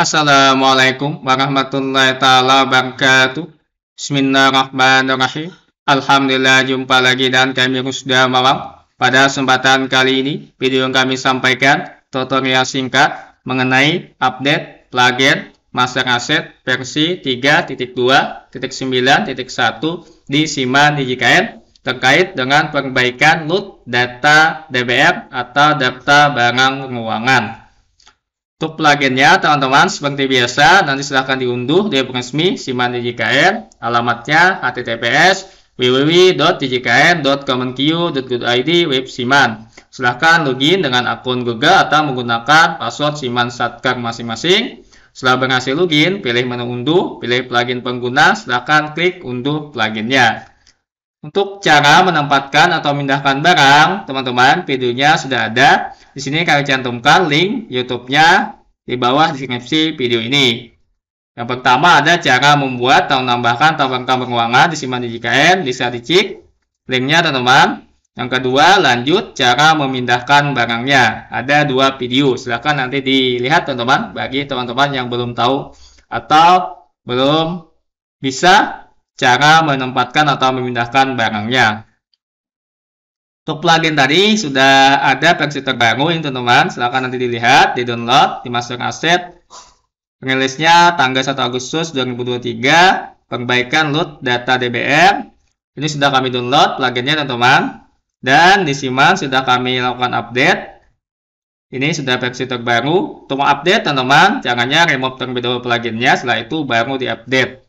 Assalamualaikum warahmatullahi taala wabarakatuh. Bismillahirrahmanirrahim. Alhamdulillah jumpa lagi dan kami sudah Malam. Pada kesempatan kali ini, video yang kami sampaikan tutorial singkat mengenai update plugin Master Asset versi 3.2.9.1 di Sima DigiKN terkait dengan perbaikan load data DBR atau data barang Keuangan. Untuk pluginnya, teman-teman, seperti biasa, nanti silahkan diunduh di web resmi Siman DJKR, alamatnya https www.djkr.kemenq.go.id web Siman. Silahkan login dengan akun Google atau menggunakan password Siman Satkar masing-masing. Setelah berhasil login, pilih menu unduh, pilih plugin pengguna, silahkan klik unduh pluginnya. Untuk cara menempatkan atau pindahkan barang, teman-teman, videonya sudah ada. Di sini kami cantumkan link YouTube-nya, di bawah deskripsi video ini. Yang pertama ada cara membuat atau menambahkan tabel rentang ruangan simpan di JKN, di statistik. Linknya teman-teman. Yang kedua, lanjut cara memindahkan barangnya. Ada dua video, silahkan nanti dilihat teman-teman bagi teman-teman yang belum tahu atau belum bisa cara menempatkan atau memindahkan barangnya. Untuk plugin tadi sudah ada versi terbaru ini teman-teman. Silahkan nanti dilihat, di download, dimasukkan aset. Rilisnya tanggal 1 Agustus 2023. Perbaikan load data DBM. Ini sudah kami download pluginnya teman-teman. Dan di Siman sudah kami lakukan update. Ini sudah versi terbaru. Untuk update teman-teman, jangannya remove terlebih dahulu pluginnya. Setelah itu baru diupdate.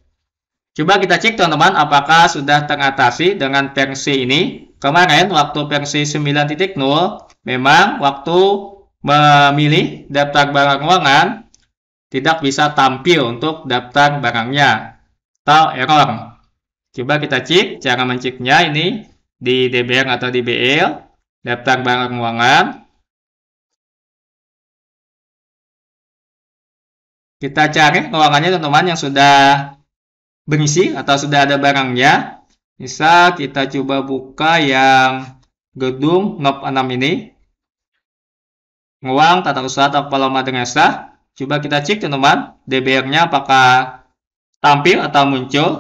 Coba kita cek teman-teman apakah sudah teratasi dengan versi ini. Kemarin waktu versi 9.0 memang waktu memilih daftar barang ruangan tidak bisa tampil untuk daftar barangnya atau error. Coba kita cek cara menciknya ini di DBR atau di BL, daftar barang ruangan. Kita cari ruangannya teman-teman yang sudah berisi atau sudah ada barangnya. Bisa kita coba buka yang gedung NOP 6 ini. Ruang tata usaha Tapala Madrasah. Coba kita cek teman-teman, DBR-nya apakah tampil atau muncul.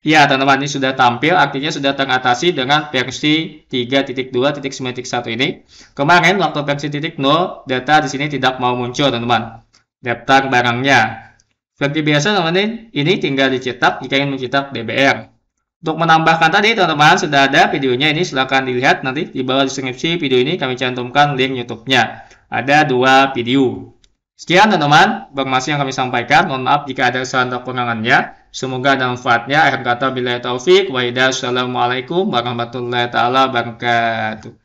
Ya, teman-teman ini sudah tampil, artinya sudah teratasi dengan versi 3.2.9.1 ini. Kemarin waktu versi titik 0, data di sini tidak mau muncul, teman-teman. Daftar barangnya. Seperti biasa teman-teman, ini tinggal dicetak jika ingin mencetak DBR. Untuk menambahkan tadi teman-teman sudah ada videonya ini silahkan dilihat nanti di bawah deskripsi video ini kami cantumkan link YouTube-nya. Ada dua video. Sekian teman-teman informasi yang kami sampaikan. Mohon maaf jika ada kesalahan atau kekurangannya. Semoga ada manfaatnya. Akhir kata bila taufik. Waidah. Assalamualaikum warahmatullahi wabarakatuh.